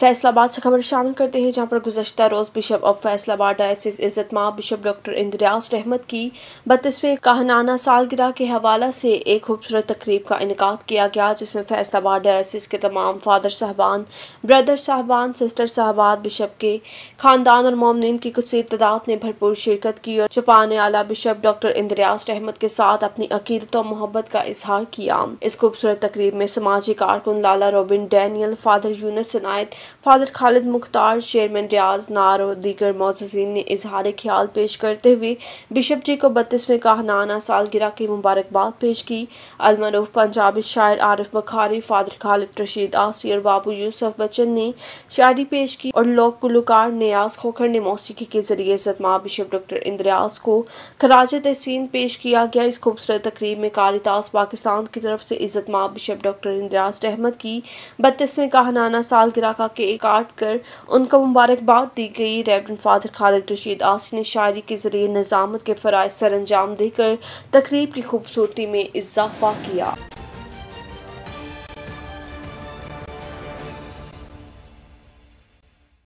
फैसलाबाद से खबर शामिल करते हैं जहां पर गुजशत रोज़ बिशप ऑफ फैसलाबाद डायसिस इज़्ज़त माँ बिशप डॉक्टर इंदरियाज रहमत की बत्तीसवें कहनाना सालगिरह के हवाला से एक खूबसूरत तकरीब का इनका किया गया जिसमें फैसलाबाद डायसिस के तमाम फादर साहबान ब्रदर साहबान सिस्टर साहबान बिशप के खानदान और मोमिन की कुछ इब्तदात ने भरपूर शिरकत की और छपाने आला बिशप डॉक्टर इंद्रियाज रहमत के साथ अपनी अकीदत और मोहब्बत का इजहार किया इस खूबसूरत तकरीब में समाजी कारकुन Lala Robin Daniel father Younas Sanayat father Khalid Mukhtar chairman Riaz Nar और दीगर मोजीन ने इजहार ख्याल पेश करते हुए बिशप जी को बत्तीसवें काहनाना सालगिरह की मुबारकबाद पेश की अलमरूफ पंजाबी शायर आरिफ बखारी फादर खालिद रशीद आसी और बाबू यूसफ बच्चन ने शायरी पेश की और लोक गुलकार नयाज खोखर ने मौसीकी के जरिए सदमा बिशप डॉक्टर इंद्रयाज को खराज तहसीन पेश किया गया इस खूबसूरत तकरीब में कारितास पाकिस्तान की तरफ से इज्जत माँ बिशप डॉक्टर इंद्रयाज रहमत की बत्तीसवें काहनाना सालगिरह का केक काट कर उनका मुबारकबाद दी गई रेवर फादर खालिद रशीद आसी ने शायरी के ज़रिए निज़ामत के फ़राज सर अंजाम देकर तकरीब की खूबसूरती में इजाफा किया